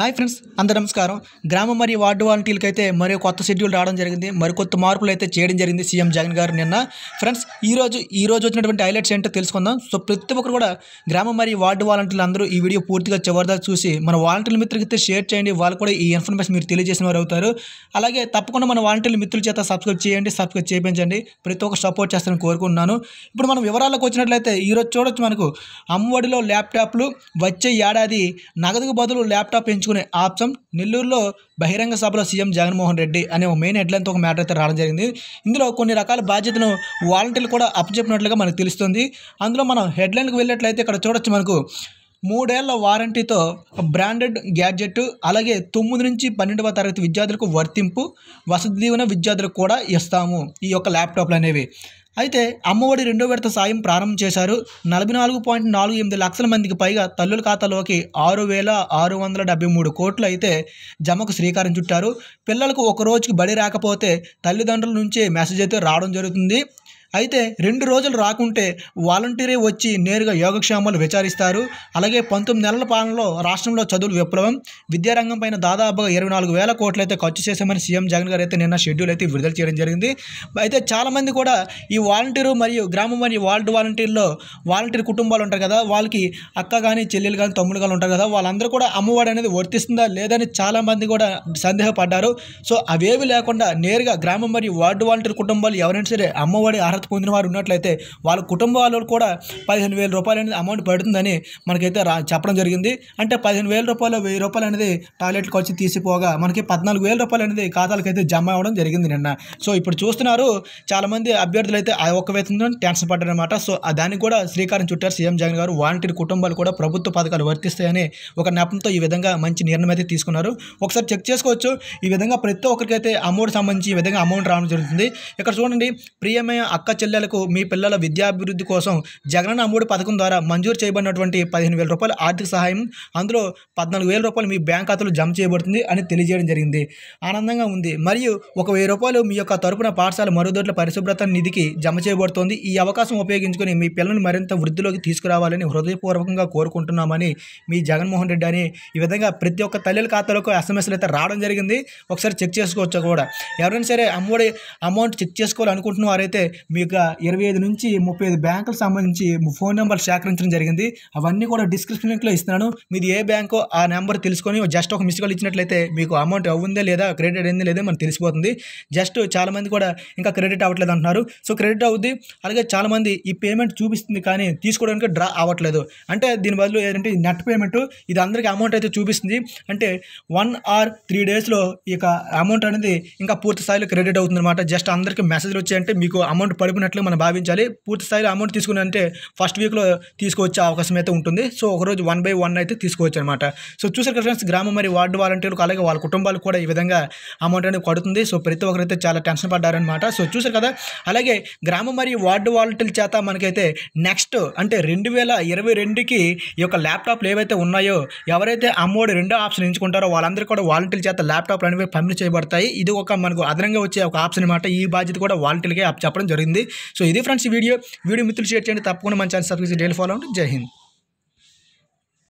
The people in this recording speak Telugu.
హాయ్ ఫ్రెండ్స్ అందరు నమస్కారం గ్రామ మరియు వార్డు వాలంటీర్లకి అయితే మరో కొత్త షెడ్యూల్ రావడం జరిగింది మరికొత్త మార్పులు అయితే చేయడం జరిగింది సీఎం జగన్ గారు నిన్న ఫ్రెండ్స్ ఈరోజు ఈరోజు వచ్చినటువంటి హైలైట్స్ ఏంటో తెలుసుకుందాం సో ప్రతి ఒక్కరు కూడా గ్రామ మరియు వార్డు వాలంటీర్లు అందరూ ఈ వీడియో పూర్తిగా చివరిదా చూసి మన వాలంటీర్ల మిత్రులకి అయితే షేర్ చేయండి వాళ్ళు కూడా ఈ ఇన్ఫర్మేషన్ మీరు తెలియజేసిన వారు అవుతారు అలాగే తప్పకుండా మన వాలంటీర్ల మిత్రుల చేత సబ్స్క్రైబ్ చేయండి సబ్స్క్రైబ్ చేయించండి ప్రతి ఒక్కరు సపోర్ట్ చేస్తారని కోరుకుంటున్నాను ఇప్పుడు మనం వివరాలకు వచ్చినట్లయితే ఈరోజు చూడొచ్చు మనకు అమ్మఒడిలో ల్యాప్టాప్లు వచ్చే ఏడాది నగదుకు బదులు ల్యాప్టాప్ ఎంచుకు తీసుకునే ఆప్షన్ నెల్లూరులో బహిరంగ సభలో సీఎం జగన్మోహన్ రెడ్డి అనే ఒక మెయిన్ హెడ్లైన్తో ఒక మ్యాటర్ అయితే రావడం జరిగింది ఇందులో కొన్ని రకాల బాధ్యతను వాలంటీర్లు కూడా అప్పచెప్పినట్లుగా మనకు తెలుస్తుంది అందులో మనం హెడ్లైన్కి వెళ్ళినట్లయితే ఇక్కడ చూడొచ్చు మనకు మూడేళ్ల వారంటీతో బ్రాండెడ్ గ్యాడ్జెట్ అలాగే తొమ్మిది నుంచి పన్నెండవ తరగతి విద్యార్థులకు వర్తింపు వసతి దీవెన విద్యార్థులకు కూడా ఇస్తాము ఈ యొక్క ల్యాప్టాప్లు అనేవి అయితే అమ్మఒడి రెండో విడత సాయం ప్రారంభం చేశారు నలభై నాలుగు పాయింట్ నాలుగు ఎనిమిది లక్షల మందికి పైగా తల్లుల ఖాతాలోకి ఆరు వేల ఆరు వందల డెబ్బై మూడు కోట్లు అయితే జమకు శ్రీకారం చుట్టారు పిల్లలకు ఒక రోజుకి బడి రాకపోతే తల్లిదండ్రుల నుంచే మెసేజ్ అయితే రావడం జరుగుతుంది అయితే రెండు రోజులు రాకుంటే వాలంటీరే వచ్చి నేరుగా యోగక్షేమాలు విచారిస్తారు అలాగే పంతొమ్మిది నెలల పాలనలో రాష్ట్రంలో చదువులు విప్లవం విద్యారంగం పైన దాదాపుగా ఇరవై నాలుగు వేల కోట్లు అయితే ఖర్చు చేశామని సీఎం జగన్ గారు అయితే నిన్న షెడ్యూల్ అయితే విడుదల చేయడం జరిగింది అయితే చాలామంది కూడా ఈ వాలంటీరు మరియు గ్రామం మరియు వార్డు వాలంటీర్లో వాలంటీర్ కుటుంబాలు ఉంటారు కదా వాళ్ళకి అక్క కానీ చెల్లెలు కానీ తమ్ముడు కానీ ఉంటారు కదా వాళ్ళందరూ కూడా అమ్మఒడి అనేది వర్తిస్తుందా లేదని చాలామంది కూడా సందేహపడ్డారు సో అవేవి లేకుండా నేరుగా గ్రామం మరియు వార్డు వాలంటీర్ కుటుంబాలు ఎవరైనా సరే అమ్మఒడి అర్హత అర్హత పొందిన వారు ఉన్నట్లయితే వాళ్ళ కుటుంబాలలో కూడా పదిహేను వేల రూపాయలు అనేది అమౌంట్ పడుతుందని మనకైతే రా చెప్పడం జరిగింది అంటే పదిహేను వేల రూపాయలు వెయ్యి రూపాయలు అనేది టాయిలెట్కి వచ్చి తీసిపోగా మనకి పద్నాలుగు వేల రూపాయలు అనేది ఖాతాలకు అయితే జమ అవ్వడం జరిగింది నిన్న సో ఇప్పుడు చూస్తున్నారు చాలామంది అభ్యర్థులు అయితే ఆ ఒక్క వేతనం టెన్షన్ పడ్డారనమాట సో దానికి కూడా శ్రీకారం చుట్టారు సీఎం జగన్ గారు వాలంటీర్ కుటుంబాలు కూడా ప్రభుత్వ పథకాలు వర్తిస్తాయని ఒక నెపంతో ఈ విధంగా మంచి నిర్ణయం అయితే తీసుకున్నారు ఒకసారి చెక్ చేసుకోవచ్చు ఈ విధంగా ప్రతి ఒక్కరికైతే అమౌంట్ సంబంధించి ఈ విధంగా అమౌంట్ రావడం జరుగుతుంది ఇక్కడ చూడండి ప్రియమైన అక్క చెల్లెలకు మీ పిల్లల విద్యాభివృద్ధి కోసం జగనన్న అమ్మఒడి పథకం ద్వారా మంజూరు చేయబడినటువంటి పదిహేను వేల రూపాయల ఆర్థిక సహాయం అందులో పద్నాలుగు వేల రూపాయలు మీ బ్యాంక్ ఖాతాలో జమ చేయబడుతుంది అని తెలియజేయడం జరిగింది ఆనందంగా ఉంది మరియు ఒక వెయ్యి రూపాయలు మీ యొక్క తరపున పాఠశాల మరుగుదొడ్ల పరిశుభ్రత నిధికి జమ చేయబడుతోంది ఈ అవకాశం ఉపయోగించుకొని మీ పిల్లలను మరింత వృద్ధిలోకి తీసుకురావాలని హృదయపూర్వకంగా కోరుకుంటున్నామని మీ జగన్మోహన్ రెడ్డి అని ఈ విధంగా ప్రతి ఒక్క తల్లిల ఖాతాలకు ఎస్ఎంఎస్లు అయితే రావడం జరిగింది ఒకసారి చెక్ చేసుకోవచ్చు కూడా ఎవరైనా సరే అమ్మఒడి అమౌంట్ చెక్ చేసుకోవాలనుకుంటున్న వారైతే మీ యొక్క ఇరవై ఐదు నుంచి ముప్పై ఐదు బ్యాంకులకు సంబంధించి ఫోన్ నెంబర్ సేకరించడం జరిగింది అవన్నీ కూడా డిస్క్రిప్షన్ లింక్లో ఇస్తున్నాను మీది ఏ బ్యాంకో ఆ నెంబర్ తెలుసుకొని జస్ట్ ఒక మిస్కాల్ కాల్ ఇచ్చినట్లయితే మీకు అమౌంట్ అవుందా లేదా క్రెడిట్ అయిందా లేదా మనకు తెలిసిపోతుంది జస్ట్ చాలామంది కూడా ఇంకా క్రెడిట్ అవ్వట్లేదు అంటున్నారు సో క్రెడిట్ అవుద్ది అలాగే చాలామంది ఈ పేమెంట్ చూపిస్తుంది కానీ తీసుకోవడానికి డ్రా అవ్వట్లేదు అంటే దీని బదులు ఏంటంటే నెట్ పేమెంట్ ఇది అందరికీ అమౌంట్ అయితే చూపిస్తుంది అంటే వన్ ఆర్ త్రీ డేస్లో ఇక అమౌంట్ అనేది ఇంకా పూర్తి స్థాయిలో క్రెడిట్ అవుతుందనమాట జస్ట్ అందరికీ మెసేజ్లు వచ్చాయంటే మీకు అమౌంట్ పడి గడిపినట్లు మనం భావించాలి పూర్తి స్థాయిలో అమౌంట్ తీసుకున్నంటే ఫస్ట్ వీక్లో తీసుకువచ్చే అవకాశం అయితే ఉంటుంది సో ఒకరోజు వన్ బై వన్ అయితే తీసుకోవచ్చు అనమాట సో చూసారు కదా ఫ్రెండ్స్ గ్రామం మరి వార్డు వాలంటీర్లు అలాగే వాళ్ళ కుటుంబాలు కూడా ఈ విధంగా అమౌంట్ అనేది కడుతుంది సో ప్రతి ఒక్కరైతే చాలా టెన్షన్ పడ్డారనమాట సో చూసారు కదా అలాగే గ్రామం మరియు వార్డు వాలంటీర్ల చేత మనకైతే నెక్స్ట్ అంటే రెండు వేల ఇరవై రెండుకి ఈ యొక్క ల్యాప్టాప్లు ఏవైతే ఉన్నాయో ఎవరైతే అమ్మఒడి రెండో ఆప్షన్ ఎంచుకుంటారో వాళ్ళందరూ కూడా వాలంటీర్ల చేత ల్యాప్టాప్లు అనేవి పంపిణీ చేయబడతాయి ఇది ఒక మనకు అదనంగా వచ్చే ఒక ఆప్షన్ అనమాట ఈ బాధ్యత కూడా వాలంటీర్లకే చెప్పడం జరిగింది వచ్చింది సో ఇది ఫ్రెండ్స్ వీడియో వీడియో మిత్రులు షేర్ చేయండి తప్పకుండా మంచి ఛాన్స్ సబ్స్క్రైబ్ డైలీ ఫాలో అవుతుంది జై హింద్